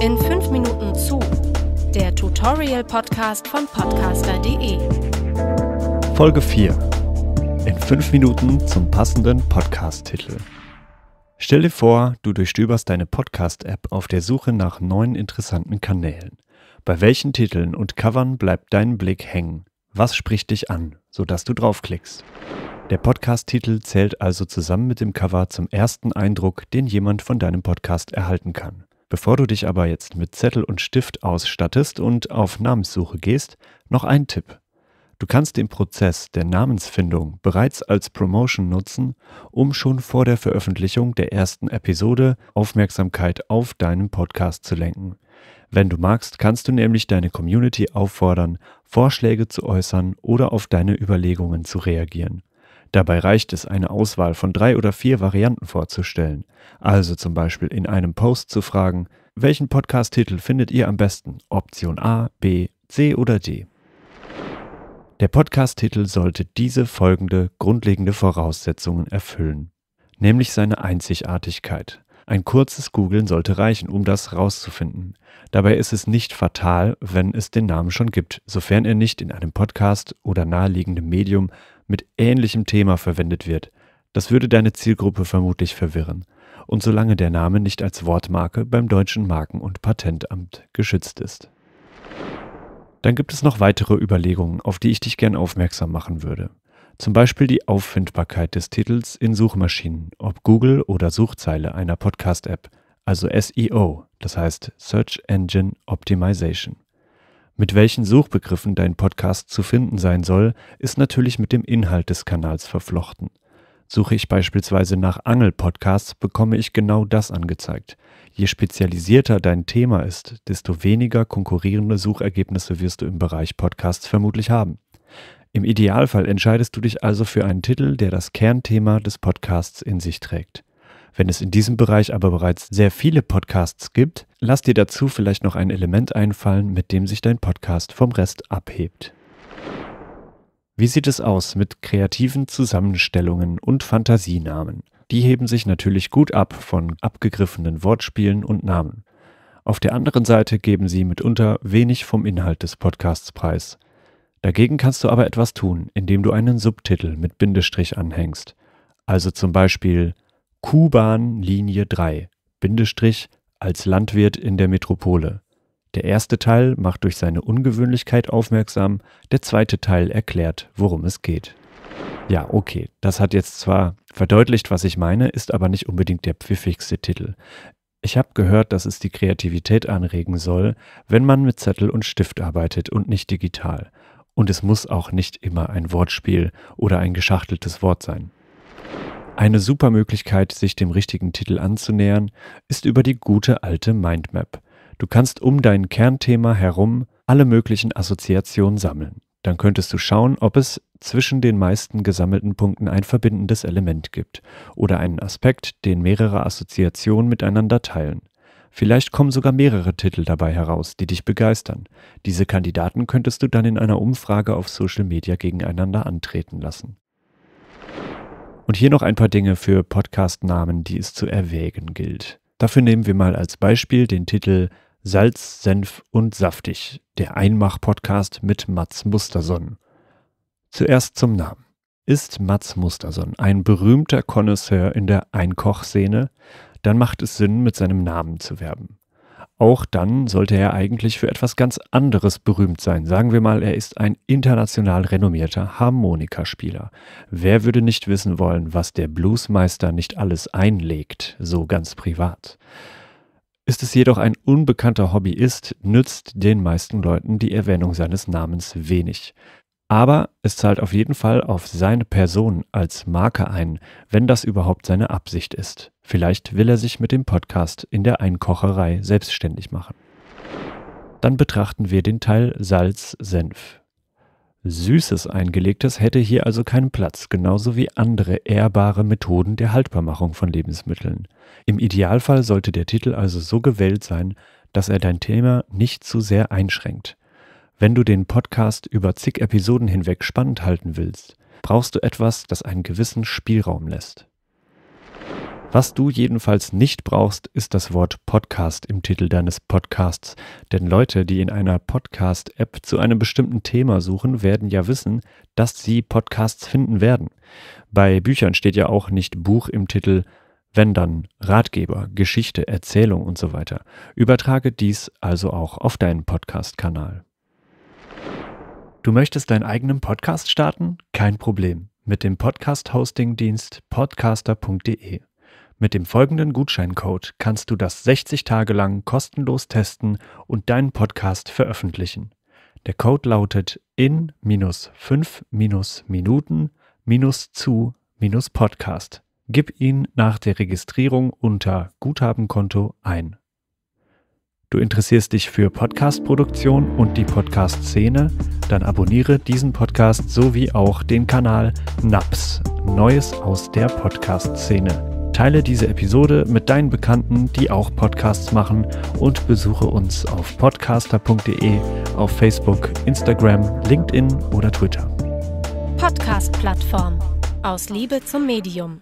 In 5 Minuten zu, der Tutorial-Podcast von podcaster.de. Folge 4. In 5 Minuten zum passenden Podcast-Titel. Stell dir vor, du durchstöberst deine Podcast-App auf der Suche nach neuen interessanten Kanälen. Bei welchen Titeln und Covern bleibt dein Blick hängen? Was spricht dich an, sodass du draufklickst? Der Podcast-Titel zählt also zusammen mit dem Cover zum ersten Eindruck, den jemand von deinem Podcast erhalten kann. Bevor du dich aber jetzt mit Zettel und Stift ausstattest und auf Namenssuche gehst, noch ein Tipp. Du kannst den Prozess der Namensfindung bereits als Promotion nutzen, um schon vor der Veröffentlichung der ersten Episode Aufmerksamkeit auf deinen Podcast zu lenken. Wenn du magst, kannst du nämlich deine Community auffordern, Vorschläge zu äußern oder auf deine Überlegungen zu reagieren. Dabei reicht es, eine Auswahl von drei oder vier Varianten vorzustellen. Also zum Beispiel in einem Post zu fragen, welchen Podcast-Titel findet ihr am besten? Option A, B, C oder D? Der Podcast-Titel sollte diese folgende grundlegende Voraussetzungen erfüllen, nämlich seine Einzigartigkeit. Ein kurzes Googeln sollte reichen, um das rauszufinden. Dabei ist es nicht fatal, wenn es den Namen schon gibt, sofern er nicht in einem Podcast oder naheliegendem Medium mit ähnlichem Thema verwendet wird. Das würde deine Zielgruppe vermutlich verwirren. Und solange der Name nicht als Wortmarke beim deutschen Marken- und Patentamt geschützt ist. Dann gibt es noch weitere Überlegungen, auf die ich dich gern aufmerksam machen würde. Zum Beispiel die Auffindbarkeit des Titels in Suchmaschinen, ob Google oder Suchzeile einer Podcast-App, also SEO, das heißt Search Engine Optimization. Mit welchen Suchbegriffen dein Podcast zu finden sein soll, ist natürlich mit dem Inhalt des Kanals verflochten. Suche ich beispielsweise nach Angel-Podcasts, bekomme ich genau das angezeigt. Je spezialisierter dein Thema ist, desto weniger konkurrierende Suchergebnisse wirst du im Bereich Podcasts vermutlich haben. Im Idealfall entscheidest du dich also für einen Titel, der das Kernthema des Podcasts in sich trägt. Wenn es in diesem Bereich aber bereits sehr viele Podcasts gibt, lass dir dazu vielleicht noch ein Element einfallen, mit dem sich dein Podcast vom Rest abhebt. Wie sieht es aus mit kreativen Zusammenstellungen und Fantasienamen? Die heben sich natürlich gut ab von abgegriffenen Wortspielen und Namen. Auf der anderen Seite geben sie mitunter wenig vom Inhalt des Podcasts preis. Dagegen kannst du aber etwas tun, indem du einen Subtitel mit Bindestrich anhängst. Also zum Beispiel Kuban Linie 3, Bindestrich als Landwirt in der Metropole. Der erste Teil macht durch seine Ungewöhnlichkeit aufmerksam, der zweite Teil erklärt, worum es geht. Ja, okay, das hat jetzt zwar verdeutlicht, was ich meine, ist aber nicht unbedingt der pfiffigste Titel. Ich habe gehört, dass es die Kreativität anregen soll, wenn man mit Zettel und Stift arbeitet und nicht digital. Und es muss auch nicht immer ein Wortspiel oder ein geschachteltes Wort sein. Eine super Möglichkeit, sich dem richtigen Titel anzunähern, ist über die gute alte Mindmap. Du kannst um dein Kernthema herum alle möglichen Assoziationen sammeln. Dann könntest du schauen, ob es zwischen den meisten gesammelten Punkten ein verbindendes Element gibt oder einen Aspekt, den mehrere Assoziationen miteinander teilen. Vielleicht kommen sogar mehrere Titel dabei heraus, die dich begeistern. Diese Kandidaten könntest du dann in einer Umfrage auf Social Media gegeneinander antreten lassen. Und hier noch ein paar Dinge für Podcast-Namen, die es zu erwägen gilt. Dafür nehmen wir mal als Beispiel den Titel Salz, Senf und Saftig, der Einmach-Podcast mit Mats Musterson. Zuerst zum Namen. Ist Mats Musterson ein berühmter Connoisseur in der Einkochszene? dann macht es Sinn, mit seinem Namen zu werben. Auch dann sollte er eigentlich für etwas ganz anderes berühmt sein. Sagen wir mal, er ist ein international renommierter Harmonikaspieler. Wer würde nicht wissen wollen, was der Bluesmeister nicht alles einlegt, so ganz privat? Ist es jedoch ein unbekannter Hobbyist, nützt den meisten Leuten die Erwähnung seines Namens wenig. Aber es zahlt auf jeden Fall auf seine Person als Marke ein, wenn das überhaupt seine Absicht ist. Vielleicht will er sich mit dem Podcast in der Einkocherei selbstständig machen. Dann betrachten wir den Teil Salz-Senf. Süßes Eingelegtes hätte hier also keinen Platz, genauso wie andere ehrbare Methoden der Haltbarmachung von Lebensmitteln. Im Idealfall sollte der Titel also so gewählt sein, dass er dein Thema nicht zu sehr einschränkt. Wenn du den Podcast über zig Episoden hinweg spannend halten willst, brauchst du etwas, das einen gewissen Spielraum lässt. Was du jedenfalls nicht brauchst, ist das Wort Podcast im Titel deines Podcasts, denn Leute, die in einer Podcast-App zu einem bestimmten Thema suchen, werden ja wissen, dass sie Podcasts finden werden. Bei Büchern steht ja auch nicht Buch im Titel, wenn dann Ratgeber, Geschichte, Erzählung und so weiter. Übertrage dies also auch auf deinen Podcast-Kanal. Du möchtest deinen eigenen Podcast starten? Kein Problem. Mit dem Podcast-Hosting-Dienst podcaster.de. Mit dem folgenden Gutscheincode kannst du das 60 Tage lang kostenlos testen und deinen Podcast veröffentlichen. Der Code lautet in-5-minuten-zu-podcast. Gib ihn nach der Registrierung unter Guthabenkonto ein. Du interessierst dich für Podcast-Produktion und die Podcast-Szene? dann abonniere diesen Podcast sowie auch den Kanal NAPS, Neues aus der Podcast-Szene. Teile diese Episode mit deinen Bekannten, die auch Podcasts machen und besuche uns auf podcaster.de, auf Facebook, Instagram, LinkedIn oder Twitter. Podcast-Plattform. Aus Liebe zum Medium.